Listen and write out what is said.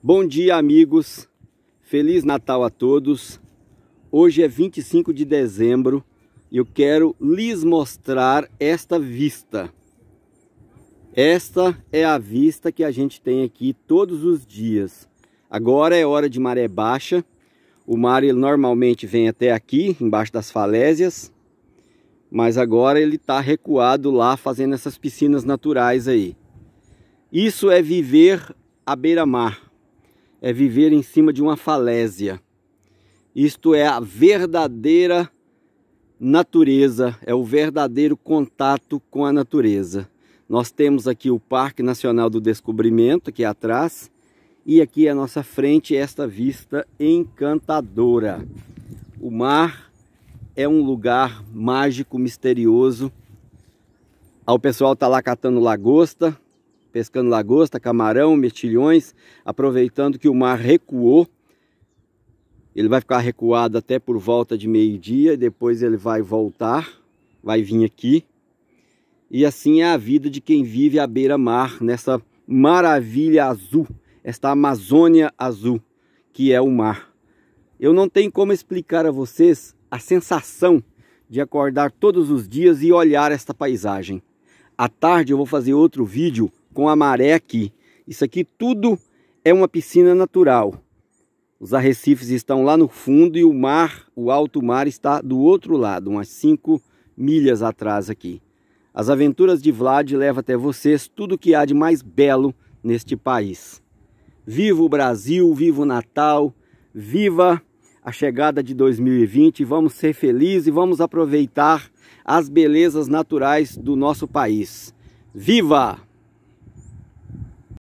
Bom dia, amigos. Feliz Natal a todos. Hoje é 25 de dezembro e eu quero lhes mostrar esta vista. Esta é a vista que a gente tem aqui todos os dias. Agora é hora de maré baixa. O mar ele normalmente vem até aqui, embaixo das falésias, mas agora ele está recuado lá, fazendo essas piscinas naturais aí. Isso é viver à beira-mar é viver em cima de uma falésia. Isto é a verdadeira natureza, é o verdadeiro contato com a natureza. Nós temos aqui o Parque Nacional do Descobrimento, aqui é atrás, e aqui à nossa frente esta vista encantadora. O mar é um lugar mágico, misterioso. O pessoal está lá catando lagosta, pescando lagosta, camarão, mexilhões, aproveitando que o mar recuou. Ele vai ficar recuado até por volta de meio-dia, depois ele vai voltar, vai vir aqui. E assim é a vida de quem vive à beira-mar, nessa maravilha azul, esta Amazônia azul, que é o mar. Eu não tenho como explicar a vocês a sensação de acordar todos os dias e olhar esta paisagem. À tarde eu vou fazer outro vídeo com a maré aqui. Isso aqui tudo é uma piscina natural. Os arrecifes estão lá no fundo e o mar, o alto mar, está do outro lado, umas 5 milhas atrás aqui. As aventuras de Vlad levam até vocês tudo o que há de mais belo neste país. Viva o Brasil, viva o Natal, viva a chegada de 2020. Vamos ser felizes e vamos aproveitar as belezas naturais do nosso país. Viva!